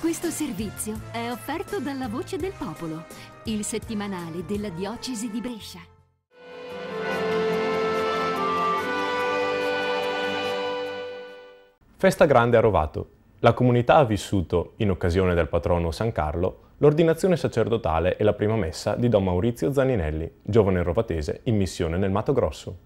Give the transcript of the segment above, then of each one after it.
Questo servizio è offerto dalla Voce del Popolo, il settimanale della Diocesi di Brescia. Festa grande a Rovato. La comunità ha vissuto, in occasione del patrono San Carlo, l'ordinazione sacerdotale e la prima messa di Don Maurizio Zaninelli, giovane rovatese in missione nel Mato Grosso.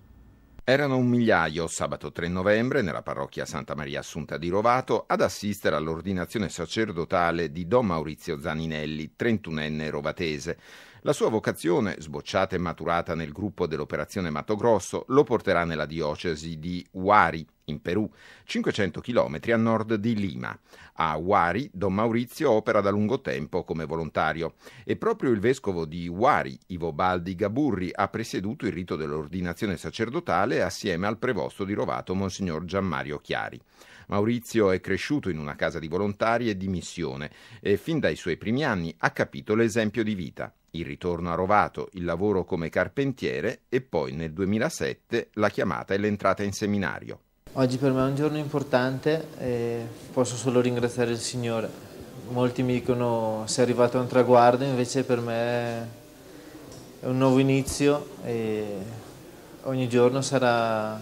Erano un migliaio sabato 3 novembre nella parrocchia Santa Maria Assunta di Rovato ad assistere all'ordinazione sacerdotale di Don Maurizio Zaninelli, 31enne rovatese. La sua vocazione, sbocciata e maturata nel gruppo dell'operazione Mato Grosso, lo porterà nella diocesi di Wari in Perù, 500 km a nord di Lima. A Huari, Don Maurizio opera da lungo tempo come volontario e proprio il vescovo di Huari, Ivo Baldi Gaburri, ha presieduto il rito dell'ordinazione sacerdotale assieme al prevosto di Rovato, Monsignor Gianmario Chiari. Maurizio è cresciuto in una casa di volontari e di missione e fin dai suoi primi anni ha capito l'esempio di vita. Il ritorno a Rovato, il lavoro come carpentiere e poi nel 2007 la chiamata e l'entrata in seminario. Oggi per me è un giorno importante e posso solo ringraziare il Signore. Molti mi dicono sei arrivato a un traguardo, invece per me è un nuovo inizio e ogni giorno sarà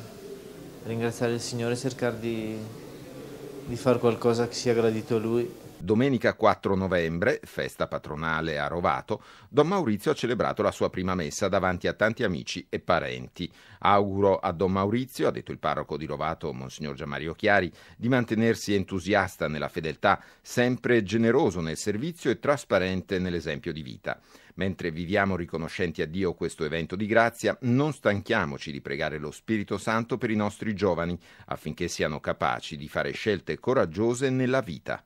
ringraziare il Signore e cercare di, di fare qualcosa che sia gradito a Lui. Domenica 4 novembre, festa patronale a Rovato, Don Maurizio ha celebrato la sua prima messa davanti a tanti amici e parenti. Auguro a Don Maurizio, ha detto il parroco di Rovato, Monsignor Giammario Chiari, di mantenersi entusiasta nella fedeltà, sempre generoso nel servizio e trasparente nell'esempio di vita. Mentre viviamo riconoscenti a Dio questo evento di grazia, non stanchiamoci di pregare lo Spirito Santo per i nostri giovani, affinché siano capaci di fare scelte coraggiose nella vita.